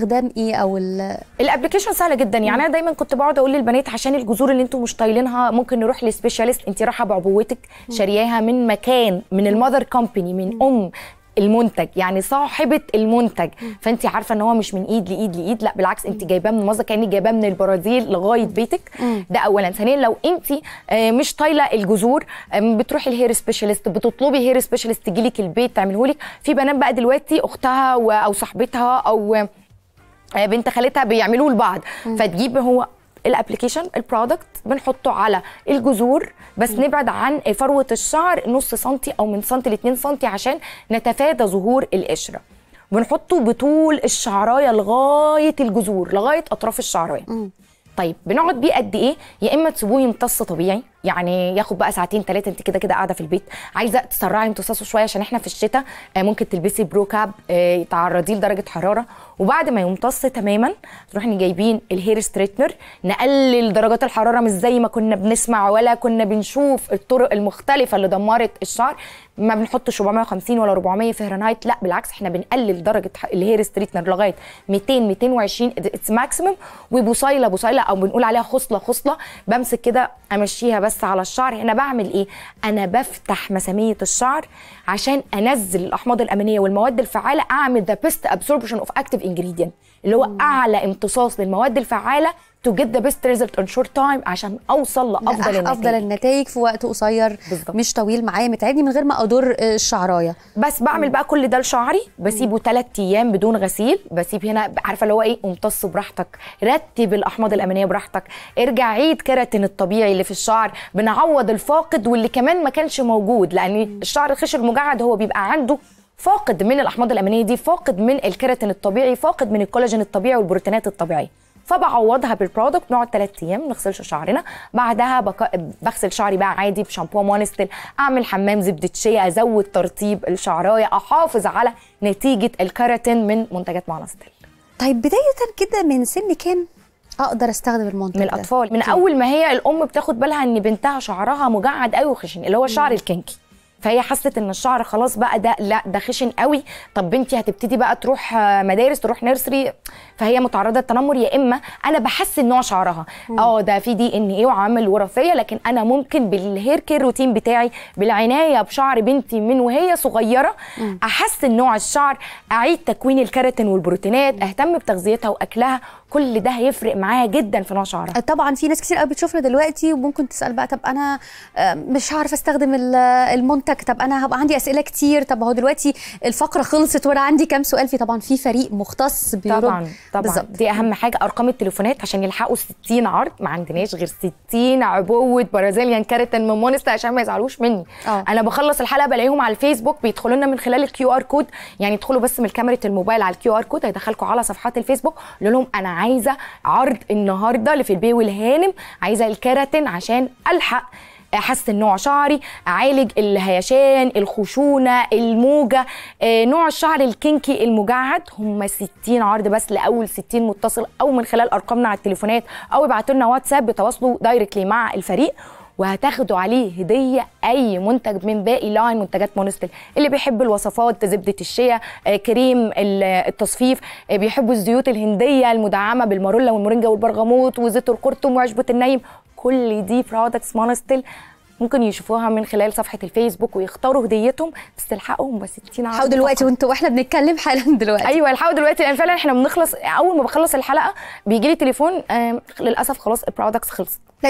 استخدام ايه او الابلكيشن سهله جدا يعني انا دايما كنت بقعد اقول للبنات عشان الجذور اللي انتم مش طايلينها ممكن نروح لسبيشاليست انت رايحه بعبوتك شارياها من مكان من المذر كومباني من ام المنتج يعني صاحبه المنتج فانت عارفه ان هو مش من ايد لايد لايد لا بالعكس انت جايباه من مصر كانك جايباه من البرازيل لغايه بيتك ده اولا ثانيا لو انت آه، مش طايله الجذور آه، بتروحي الهير سبيشالست بتطلبي هير سبيشالست تجيلك البيت تعمله لك في بنات بقى دلوقتي اختها او صاحبتها او آه، بنت خالتها بيعملوه لبعض فتجيب هو الابلكيشن البرودكت بنحطه على الجذور بس م. نبعد عن فروه الشعر نص سنتي او من سنتي ل 2 سنتي عشان نتفادى ظهور القشره بنحطه بطول الشعرايه لغايه الجذور لغايه اطراف الشعرايه طيب بنقعد بيه قد ايه يا اما تسيبوه يمتص طبيعي يعني ياخد بقى ساعتين ثلاثه انت كده كده قاعده في البيت عايزه تسرعي امتصاصه شويه عشان احنا في الشتاء آه، ممكن تلبسي برو كاب آه، تعرضيه لدرجه حراره وبعد ما يمتص تماما تروحي جايبين الهير ستريتنر نقلل درجات الحراره مش زي ما كنا بنسمع ولا كنا بنشوف الطرق المختلفه اللي دمرت الشعر ما بنحطش 450 ولا 400 فهرنهايت لا بالعكس احنا بنقلل درجه الهير ستريتنر لغايه 200 220 اتس ماكسيمم وبصيله بصيله او بنقول عليها خصله خصله بمسك كده امشيها بس بس على الشعر هنا بعمل ايه انا بفتح مساميه الشعر عشان انزل الاحماض الامينيه والمواد الفعاله اعمل ذا بيست ابسوربشن اوف اكتيف انجريدينت اللي هو مم. اعلى امتصاص للمواد الفعاله تو جيت ذا بيست ريزلت ان شورت تايم عشان اوصل لافضل النتائج افضل النتائج في وقت قصير مش طويل معايا متعبني من غير ما اضر آه، الشعرايه بس بعمل مم. بقى كل ده لشعري بسيبه ثلاث ايام بدون غسيل بسيب هنا عارفه اللي هو ايه امتص براحتك رتب الاحماض الامينيه براحتك ارجع عيد كيراتين الطبيعي اللي في الشعر بنعوض الفاقد واللي كمان ما كانش موجود لان الشعر الخشن المجعد هو بيبقى عنده فاقد من الاحماض الامينيه دي فاقد من الكيراتين الطبيعي فاقد من الكولاجين الطبيعي والبروتينات الطبيعيه فبعوضها بالبرودكت نقعد 3 ايام ما نغسلش شعرنا بعدها بك... بغسل شعري بقى عادي بشامبو مونستل اعمل حمام زبده شيا ازود ترطيب الشعرايه احافظ على نتيجه الكيراتين من منتجات مونستل طيب بدايه كده من سن كام اقدر استخدم المنتج من الاطفال ده. من اول ما هي الام بتاخد بالها ان بنتها شعرها مجعد قوي وخشن اللي هو الشعر الكنكي فهي حست ان الشعر خلاص بقى ده لا ده خشن قوي طب بنتي هتبتدي بقى تروح آه، مدارس تروح نيرسري فهي متعرضه للتنمر يا اما انا بحس ان نوع شعرها اه ده في دي ان ايه وعوامل وراثيه لكن انا ممكن بالهير كير روتين بتاعي بالعنايه بشعر بنتي من وهي صغيره احسن نوع الشعر اعيد تكوين الكيراتين والبروتينات اهتم بتغذيتها واكلها كل ده هيفرق معايا جدا في نوع شعرها أه، طبعا في ناس كتير قوي بتشوفنا دلوقتي وممكن تسال بقى طب انا أه، مش هعرف استخدم المنتج طب انا هبقى عندي اسئله كتير طب هو دلوقتي الفقره خلصت وانا عندي كام سؤال في طبعا في فريق مختص بيرد طبعا طبعا بالزبط. دي اهم حاجه ارقام التليفونات عشان يلحقوا 60 عرض ما عندناش غير 60 عبوه برازيليان كارتن من مونستا عشان ما يزعلوش مني أوه. انا بخلص الحلقه بلاقيهم على الفيسبوك بيدخلوا لنا من خلال الكيو ار كود يعني ادخلوا بس من كاميرا الموبايل على الكيو ار كود هيدخلكم على صفحات الفيسبوك لهم انا عايزه عرض النهارده اللي في لفيلبيه والهانم عايزه الكيراتين عشان الحق احسن آه، نوع شعري اعالج الهيشان الخشونه الموجه آه، نوع الشعر الكينكي المجعد هم 60 عرض بس لاول 60 متصل او من خلال ارقامنا على التليفونات او ابعتوا لنا واتساب بتواصلوا دايركتلي مع الفريق وهتاخدوا عليه هديه اي منتج من باقي لاين منتجات مونستل اللي بيحب الوصفات زبده الشيا آه، كريم التصفيف آه، بيحبوا الزيوت الهنديه المدعمه بالمارولا والمورينجا والبرغموت وزيت القرطم وعشبه النايم كل دي برودكتس مونستل ممكن يشوفوها من خلال صفحه الفيسبوك ويختاروا هديتهم بس تستلحقهم بس 60 حاول دلوقتي وانتوا واحنا بنتكلم حالا دلوقتي ايوه الحقوا دلوقتي لان فعلا احنا بنخلص اول ما بخلص الحلقه بيجي لي تليفون للاسف خلاص البرودكتس خلصت